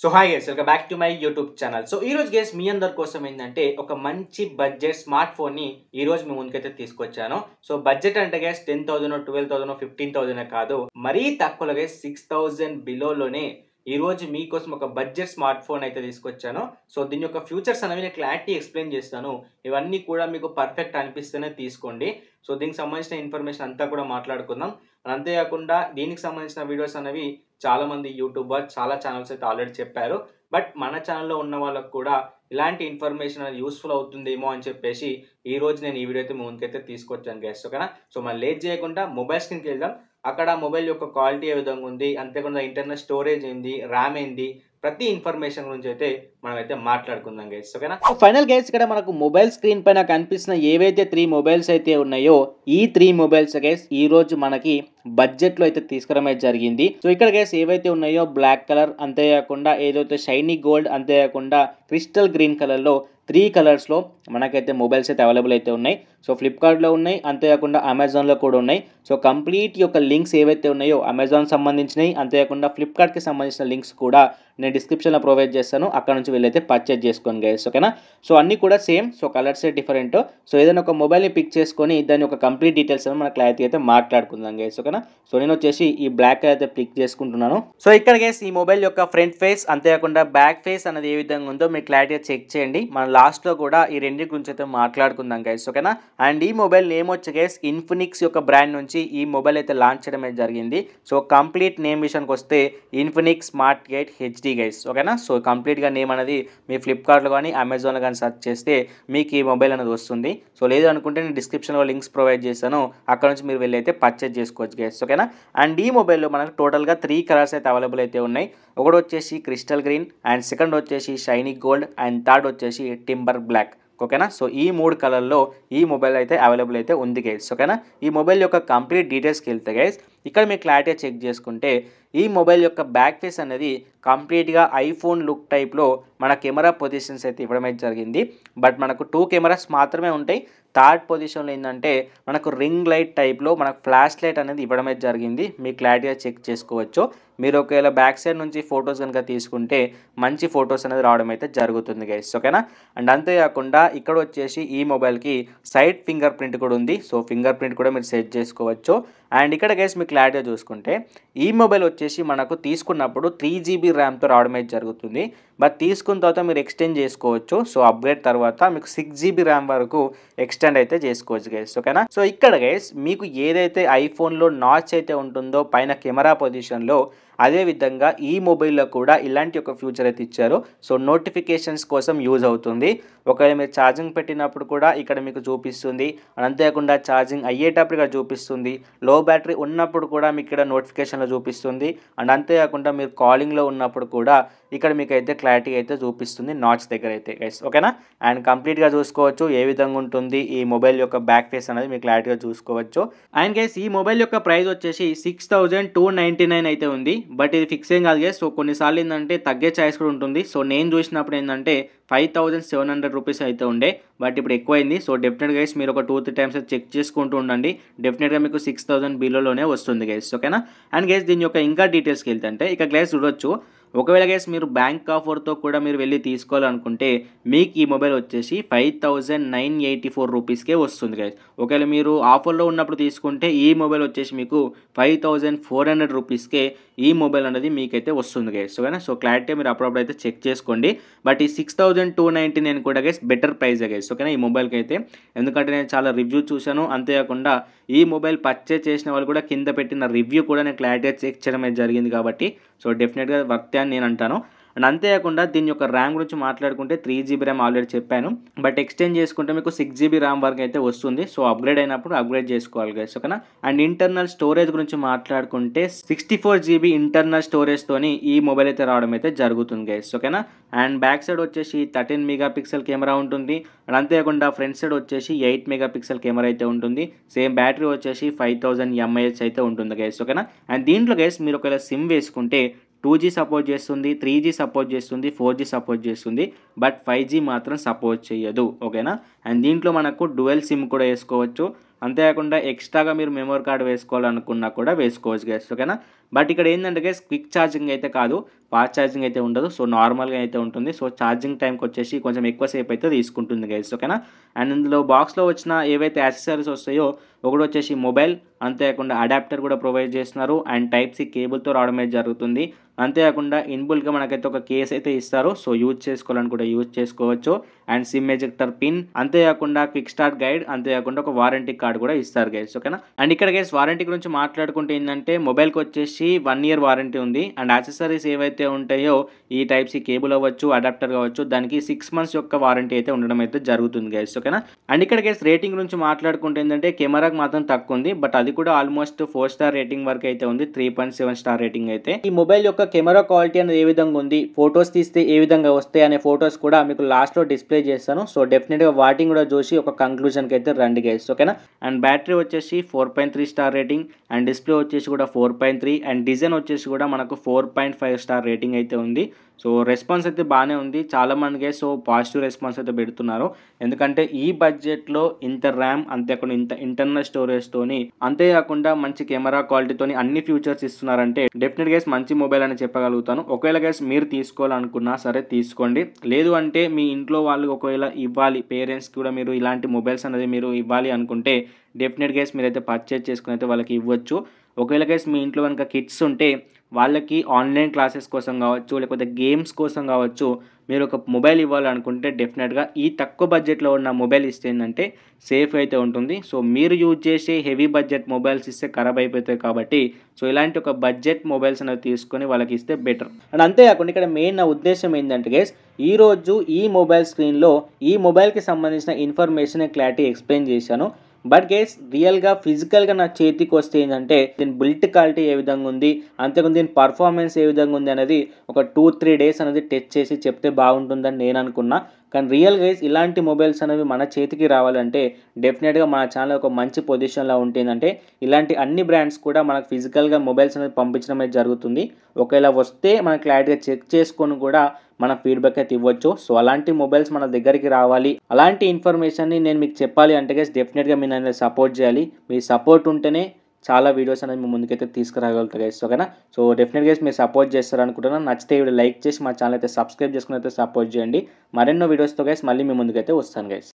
so hi guys welcome back to my YouTube channel so ఈ రోజు gas మీ అందరి కోసం ఏంటంటే ఒక మంచి బడ్జెట్ స్మార్ట్ ఫోన్ని ఈ రోజు మీ ముందుకైతే తీసుకొచ్చాను సో బడ్జెట్ అంటే guys ten thousand twelve thousand fifteen thousand కాదు మరీ తక్కువలో గేస్ సిక్స్ థౌసండ్ బిలోలోనే ఈ రోజు మీకోసం ఒక బడ్జెట్ స్మార్ట్ ఫోన్ అయితే తీసుకొచ్చాను సో దీని యొక్క ఫ్యూచర్స్ అనేవి నేను క్లారిటీ ఎక్స్ప్లెయిన్ చేస్తాను ఇవన్నీ కూడా మీకు పర్ఫెక్ట్ అనిపిస్తేనే తీసుకోండి సో దీనికి సంబంధించిన ఇన్ఫర్మేషన్ అంతా కూడా మాట్లాడుకుందాం అంతేకాకుండా దీనికి సంబంధించిన వీడియోస్ అనేవి చాలామంది యూట్యూబర్ చాలా ఛానల్స్ అయితే ఆల్రెడీ చెప్పారు బట్ మన ఛానల్లో ఉన్న వాళ్ళకు కూడా ఇలాంటి ఇన్ఫర్మేషన్ అనేది యూస్ఫుల్ అవుతుందేమో అని చెప్పేసి ఈ రోజు నేను ఈ వీడియో అయితే ముందుకైతే తీసుకొచ్చాను గెస్ట్ ఓకేనా సో మనం లేట్ చేయకుండా మొబైల్ స్క్రీన్కి వెళ్దాం అక్కడ మొబైల్ యొక్క క్వాలిటీ ఏ విధంగా ఉంది అంతేకాకుండా ఇంటర్నల్ స్టోరేజ్ ఏంది ర్యామ్ ఏంది ప్రతి ఇన్ఫర్మేషన్ గురించి అయితే మనం అయితే మాట్లాడుకుందాం గైస్ ఓకేనా ఫైనల్ గైస్ ఇక్కడ మనకు మొబైల్ స్క్రీన్ పైన కనిపిస్తున్న ఏవైతే త్రీ మొబైల్స్ అయితే ఉన్నాయో ఈ త్రీ మొబైల్స్ గైస్ ఈ రోజు మనకి బడ్జెట్ లో అయితే తీసుకురమే జరిగింది సో ఇక్కడ గైస్ ఏవైతే ఉన్నాయో బ్లాక్ కలర్ అంతేకాకుండా ఏదైతే షైనీ గోల్డ్ అంతేకాకుండా క్రిస్టల్ గ్రీన్ కలర్ లో త్రీ కలర్స్ లో మనకైతే మొబైల్స్ అయితే అవైలబుల్ అయితే ఉన్నాయి సో ఫ్లిప్కార్ట్లో ఉన్నాయి అంతేకాకుండా అమెజాన్లో కూడా ఉన్నాయి సో కంప్లీట్ యొక్క లింక్స్ ఏవైతే ఉన్నాయో అమెజాన్ సంబంధించినవి అంతేకాకుండా ఫ్లిప్కార్ట్కి సంబంధించిన లింక్స్ కూడా నేను డిస్క్రిప్షన్లో ప్రొవైడ్ చేస్తాను అక్కడ నుంచి వెళ్ళైతే పర్చేజ్ చేసుకోండి గైస్ ఓకేనా సో అన్నీ కూడా సేమ్ సో కలర్సే డిఫరెంట్ సో ఏదైనా ఒక మొబైల్ని పిక్ చేసుకొని దాని యొక్క కంప్లీట్ డీటెయిల్స్ అని మన క్లారిటీ అయితే మాట్లాడుకుందాం గైస్ ఓకేనా సో నేను వచ్చేసి ఈ బ్లాక్ అయితే పిక్ చేసుకుంటున్నాను సో ఇక్కడ గైస్ ఈ మొబైల్ యొక్క ఫ్రంట్ ఫేస్ అంతేకాకుండా బ్యాక్ ఫేస్ అనేది ఏ విధంగా ఉందో మీరు క్లారిటీగా చెక్ చేయండి మనం లాస్ట్లో కూడా ఈ రెండింటి గురించి అయితే మాట్లాడుకుందాం గైస్ ఓకేనా అండ్ ఈ మొబైల్ నేమ్ వచ్చి గైస్ ఇన్ఫినిక్స్ యొక్క బ్రాండ్ నుంచి ఈ మొబైల్ అయితే లాంచ్ చేయడం అయితే జరిగింది సో కంప్లీట్ నేమ్ విషయానికి వస్తే Infinix smart eight HD guys ఓకేనా సో కంప్లీట్గా నేమ్ అనేది మీ ఫ్లిప్కార్ట్లో కానీ అమెజాన్లో కానీ సెర్చ్ చేస్తే మీకు ఈ మొబైల్ అనేది వస్తుంది సో లేదు అనుకుంటే నేను డిస్క్రిప్షన్లో లింక్స్ ప్రొవైడ్ చేశాను అక్కడ నుంచి మీరు వెళ్ళి అయితే పర్చేజ్ చేసుకోవచ్చు గైస్ ఓకేనా అండ్ ఈ మొబైల్లో మనకు టోటల్గా త్రీ కలర్స్ అయితే అవైలబుల్ అయితే ఉన్నాయి ఒకటి వచ్చేసి క్రిస్టల్ గ్రీన్ అండ్ సెకండ్ వచ్చేసి షైనీ గోల్డ్ అండ్ థర్డ్ వచ్చేసి టింబర్ బ్లాక్ ఓకేనా సో ఈ మూడు కలర్లో ఈ మొబైల్ అయితే అవైలబుల్ అయితే ఉంది గైస్ ఓకేనా ఈ మొబైల్ యొక్క కంప్లీట్ డీటెయిల్స్కి వెళ్తే గైస్ ఇక్కడ మీరు క్లారిటీగా చెక్ చేసుకుంటే ఈ మొబైల్ యొక్క బ్యాక్ ఫేస్ అనేది కంప్లీట్గా ఐఫోన్ లుక్ టైప్లో మన కెమెరా పొజిషన్స్ అయితే ఇవ్వడం అయితే జరిగింది బట్ మనకు టూ కెమెరాస్ మాత్రమే ఉంటాయి థర్డ్ పొజిషన్లో ఏంటంటే మనకు రింగ్ లైట్ టైప్లో మనకు ఫ్లాష్ లైట్ అనేది ఇవ్వడం అయితే జరిగింది మీ క్లారిటీగా చెక్ చేసుకోవచ్చు మీరు ఒకవేళ బ్యాక్ సైడ్ నుంచి ఫొటోస్ కనుక తీసుకుంటే మంచి ఫొటోస్ అనేది రావడం అయితే జరుగుతుంది గైస్ ఓకేనా అండ్ అంతేకాకుండా ఇక్కడ వచ్చేసి ఈ మొబైల్కి సైడ్ ఫింగర్ ప్రింట్ కూడా ఉంది సో ఫింగర్ ప్రింట్ కూడా మీరు సెట్ చేసుకోవచ్చు అండ్ ఇక్కడ గైస్ మీకు క్లారిటీగా చూసుకుంటే ఈ మొబైల్ వచ్చేసి మనకు తీసుకున్నప్పుడు త్రీ జీబీ ర్యామ్తో రావడం అయితే జరుగుతుంది బట్ తీసుకున్న తర్వాత మీరు ఎక్స్టెండ్ చేసుకోవచ్చు సో అప్గ్రేడ్ తర్వాత మీకు సిక్స్ జీబీ ర్యామ్ వరకు ఎక్స్టెండ్ అయితే చేసుకోవచ్చు గైస్ ఓకేనా సో ఇక్కడ గైస్ మీకు ఏదైతే ఐఫోన్లో నాచ్ అయితే ఉంటుందో పైన కెమెరా పొజిషన్లో అదేవిధంగా ఈ మొబైల్లో కూడా ఇలాంటి ఒక ఫ్యూచర్ అయితే ఇచ్చారు సో నోటిఫికేషన్స్ కోసం యూజ్ అవుతుంది ఒకవేళ మీరు ఛార్జింగ్ పెట్టినప్పుడు కూడా ఇక్కడ మీకు చూపిస్తుంది అంతేకాకుండా ఛార్జింగ్ అయ్యేటప్పుడు ఇక్కడ చూపిస్తుంది లో బ్యాటరీ ఉన్నప్పుడు కూడా మీకు ఇక్కడ నోటిఫికేషన్లో చూపిస్తుంది అండ్ అంతేకాకుండా మీరు కాలింగ్లో ఉన్నప్పుడు కూడా ఇక్కడ మీకు అయితే క్లారిటీ అయితే చూపిస్తుంది నాచ్ దగ్గర అయితే గైస్ ఓకేనా అండ్ కంప్లీట్గా చూసుకోవచ్చు ఏ విధంగా ఉంటుంది ఈ మొబైల్ యొక్క బ్యాక్ ఫేస్ అనేది మీకు క్లారిటీగా చూసుకోవచ్చు అండ్ గైస్ ఈ మొబైల్ యొక్క ప్రైస్ వచ్చేసి సిక్స్ టూ నైంటీ నైన్ అయితే ఉంది బట్ ఇది ఫిక్స్ ఏం కాదు గైస్ సో కొన్నిసార్లు ఏంటంటే తగ్గే ఛాయిస్ కూడా ఉంటుంది సో నేను చూసినప్పుడు ఏంటంటే five thousand seven hundred rupees అయితే ఉండే బట్ ఇప్పుడు ఎక్కువైంది సో డెఫినెట్ గైస్ మీరు ఒక టూ త్రీ టైమ్స్ చెక్ చేసుకుంటూ ఉండండి డెఫినెట్గా మీకు సిక్స్ థౌసండ్ బిలోలోనే వస్తుంది గైస్ ఓకేనా అండ్ గైస్ దీని యొక్క ఇంకా డీటెయిల్స్కి వెళ్తే ఇక గైస్ చూడొచ్చు ఒకవేళ గైస్ మీరు బ్యాంక్ ఆఫర్తో కూడా మీరు వెళ్ళి తీసుకోవాలనుకుంటే మీకు ఈ మొబైల్ వచ్చేసి five thousand nine eighty four రూపీస్కే వస్తుంది గేస్ ఒకవేళ మీరు ఆఫర్లో ఉన్నప్పుడు తీసుకుంటే ఈ మొబైల్ వచ్చేసి మీకు ఫైవ్ థౌజండ్ ఫోర్ హండ్రెడ్ రూపీస్కే ఈ మొబైల్ అనేది మీకైతే వస్తుంది గైస్ ఓకేనా సో క్లారిటీ మీరు అప్పుడప్పుడు అయితే చెక్ చేసుకోండి బట్ ఈ సిక్స్ థౌజండ్ టూ నైంటీ నేను కూడా గైస్ బెటర్ ప్రైస్ గేస్ ఓకేనా ఈ మొబైల్కి అయితే ఎందుకంటే నేను చాలా రివ్యూ చూశాను అంతేకాకుండా ఈ మొబైల్ పర్చేస్ చేసిన వాళ్ళు కూడా కింద పెట్టిన రివ్యూ కూడా నేను క్లారిటీగా చెక్ చేయడం జరిగింది కాబట్టి సో డెఫినెట్గా వర్త్ అని నేను అంటాను అండ్ అంతేకాకుండా దీని యొక్క ర్యామ్ గురించి మాట్లాడుకుంటే త్రీ జీబీ ర్యామ్ ఆల్రెడీ చెప్పాను బట్ ఎక్స్టెండ్ చేసుకుంటే మీకు సిక్స్ జీబీ ర్యామ్ వరకు అయితే వస్తుంది సో అప్గ్రేడ్ అయినప్పుడు అప్గ్రేడ్ చేసుకోవాలి గైస్ ఓకేనా అండ్ ఇంటర్నల్ స్టోరేజ్ గురించి మాట్లాడుకుంటే సిక్స్టీ ఫోర్ జీబీ ఇంటర్నల్ స్టోరేజ్తోని ఈ మొబైల్ అయితే రావడం అయితే జరుగుతుంది గైస్ ఓకేనా అండ్ బ్యాక్ సైడ్ వచ్చేసి థర్టీన్ మెగా పిక్సెల్ కెమెరా ఉంటుంది అండ్ అంతేకాకుండా ఫ్రంట్ సైడ్ వచ్చేసి ఎయిట్ మెగా పిక్సెల్ కెమెరా అయితే ఉంటుంది సేమ్ బ్యాటరీ వచ్చేసి ఫైవ్ థౌసండ్ ఎంఐహెచ్ అయితే ఉంటుంది గైస్ ఓకేనా అండ్ దీంట్లో గైస్ మీరు ఒకవేళ సిమ్ వేసుకుంటే టూ జీ సపోర్ట్ చేస్తుంది త్రీ జీ సపోర్ట్ చేస్తుంది ఫోర్ జీ సపోర్ట్ చేస్తుంది బట్ ఫైవ్ జీ మాత్రం సపోర్ట్ చేయదు ఓకేనా అండ్ దీంట్లో మనకు డువెల్ సిమ్ కూడా వేసుకోవచ్చు అంతేకాకుండా ఎక్స్ట్రాగా మీరు మెమోరీ కార్డు వేసుకోవాలనుకున్నా కూడా వేసుకోవచ్చు గైస్ ఓకేనా బట్ ఇక్కడ ఏంటంటే గైస్ క్విక్ ఛార్జింగ్ అయితే కాదు ఫాస్ట్ ఛార్జింగ్ అయితే ఉండదు సో నార్మల్గా అయితే ఉంటుంది సో ఛార్జింగ్ టైంకి వచ్చేసి కొంచెం ఎక్కువసేపు అయితే తీసుకుంటుంది గైస్ ఓకేనా అండ్ ఇందులో బాక్స్లో వచ్చిన ఏవైతే యాక్సెసరీస్ వస్తాయో ఒకటి వచ్చేసి మొబైల్ అంతేకాకుండా అడాప్టర్ కూడా ప్రొవైడ్ చేస్తున్నారు అండ్ టైప్ సి కేబుల్తో రావడమే జరుగుతుంది అంతేకాకుండా ఇన్బుల్గా మనకైతే ఒక కేస్ అయితే ఇస్తారు సో యూజ్ చేసుకోవాలని కూడా యూజ్ చేసుకోవచ్చు అండ్ సిమ్ ఎజెక్టర్ పిన్ అంతేకాకుండా క్విక్ స్టార్ట్ గైడ్ అంతేకాకుండా ఒక వారంటీ కార్డ్ కూడా ఇస్తారు గైడ్స్ ఓకేనా అండ్ ఇక్కడ గైస్ వారంటీ గురించి మాట్లాడుకుంటే ఏంటంటే మొబైల్కి వచ్చేసి వన్ ఇయర్ వారంటీ ఉంది అండ్ యాక్సెసరీస్ ఏవైతే ఉంటాయో ఈ టైప్ సి కేబుల్ అవ్వచ్చు అడాప్టర్ కావచ్చు దానికి సిక్స్ మంత్స్ యొక్క వారంటీ అయితే ఉండడం అయితే జరుగుతుంది గైస్ ఓకేనా అండ్ ఇక్కడ గైస్ రేటింగ్ గురించి మాట్లాడుకుంటే ఏంటంటే కెమెరాకి మాత్రం తక్కువ ఉంది బట్ అది కూడా ఆల్మోస్ట్ ఫోర్ స్టార్ రేటింగ్ వరకు అయితే ఉంది three point seven star rating అయితే ఈ మొబైల్ యొక్క కెమెరా క్వాలిటీ అనేది ఏ విధంగా ఉంది ఫొటోస్ తీస్తే ఏ విధంగా వస్తాయి అనే ఫొటోస్ కూడా మీకు లాస్ట్లో డిస్ప్లే చేస్తాను సో డెఫినెట్గా వాటిని కూడా చూసి ఒక కంక్లూజన్కి అయితే రండి గైస్ ఓకేనా అండ్ బ్యాటరీ వచ్చేసి four point three star rating and display వచ్చేసి కూడా four point three and design వచ్చేసి కూడా మనకు four point five star rating అయితే ఉంది సో రెస్పాన్స్ అయితే బాగానే ఉంది చాలామందికే సో పాజిటివ్ రెస్పాన్స్ అయితే పెడుతున్నారు ఎందుకంటే ఈ బడ్జెట్లో ఇంత ర్యామ్ అంతేకాకుండా ఇంత ఇంటర్నల్ స్టోరేజ్తోని అంతేకాకుండా మంచి కెమెరా క్వాలిటీతోని అన్ని ఫ్యూచర్స్ ఇస్తున్నారంటే డెఫినెట్ గైస్ మంచి మొబైల్ అని చెప్పగలుగుతాను ఒకవేళ గైస్ మీరు తీసుకోవాలనుకున్నా సరే తీసుకోండి లేదు అంటే మీ ఇంట్లో వాళ్ళు ఒకవేళ ఇవ్వాలి పేరెంట్స్ కూడా మీరు ఇలాంటి మొబైల్స్ అనేది మీరు ఇవ్వాలి అనుకుంటే డెఫినెట్ గైస్ మీరైతే పర్చేజ్ చేసుకుని అయితే వాళ్ళకి ఇవ్వచ్చు ఒకవేళ గైస్ మీ ఇంట్లో కనుక కిడ్స్ ఉంటే వాళ్ళకి ఆన్లైన్ క్లాసెస్ కోసం కావచ్చు లేకపోతే గేమ్స్ కోసం కావచ్చు మీరు ఒక మొబైల్ ఇవ్వాలనుకుంటే డెఫినెట్గా ఈ తక్కువ బడ్జెట్లో ఉన్న మొబైల్ ఇస్తే ఏంటంటే సేఫ్ అయితే ఉంటుంది సో మీరు యూజ్ చేసే హెవీ బడ్జెట్ మొబైల్స్ ఇస్తే ఖరాబ్ అయిపోతాయి కాబట్టి సో ఇలాంటి ఒక బడ్జెట్ మొబైల్స్ అనేవి తీసుకొని వాళ్ళకి ఇస్తే బెటర్ అండ్ అంతేకాకుండా ఇక్కడ మెయిన్ నా ఉద్దేశం ఏంటంటే గేస్ ఈరోజు ఈ మొబైల్ స్క్రీన్లో ఈ మొబైల్కి సంబంధించిన ఇన్ఫర్మేషన్ క్లారిటీ ఎక్స్ప్లెయిన్ చేశాను బట్ గేస్ రియల్గా ఫిజికల్గా నా చేతికి వస్తే ఏంటంటే దీని బిల్ట్ క్వాలిటీ ఏ విధంగా ఉంది అంతేకాదు దీని పర్ఫార్మెన్స్ ఏ విధంగా ఉంది అనేది ఒక టూ త్రీ డేస్ అనేది టెస్ట్ చేసి చెప్తే బాగుంటుందని నేను అనుకున్నా కానీ రియల్ గైజ్ ఇలాంటి మొబైల్స్ అనేవి మన చేతికి రావాలంటే డెఫినెట్గా మన ఛానల్ ఒక మంచి పొజిషన్లో ఉంటుందంటే ఇలాంటి అన్ని బ్రాండ్స్ కూడా మనకు ఫిజికల్గా మొబైల్స్ అనేది పంపించడం అనేది జరుగుతుంది ఒకవేళ వస్తే మనం క్లారిటీగా చెక్ చేసుకొని కూడా మన ఫీడ్బ్యాక్ అయితే ఇవ్వచ్చు సో అలాంటి మొబైల్స్ మన దగ్గరికి రావాలి అలాంటి ఇన్ఫర్మేషన్ని నేను మీకు చెప్పాలి అంటే గైస్ డెఫినెట్గా మీరు నన్ను సపోర్ట్ చేయాలి మీ సపోర్ట్ ఉంటేనే చాలా వీడియోస్ అనేది మీ ముందుకైతే తీసుకురాగలుగుతారు గైస్ ఓకేనా సో డెఫినెట్గా మీరు సపోర్ట్ చేస్తారు అనుకుంటున్నాను నచ్చితే వీడియో లైక్ చేసి మా ఛానల్ అయితే సబ్స్క్రైబ్ చేసుకుని అయితే సపోర్ట్ చేయండి మరెన్నో వీడియోస్తో గైస్ మళ్ళీ మీ ముందుకైతే వస్తాను గైస్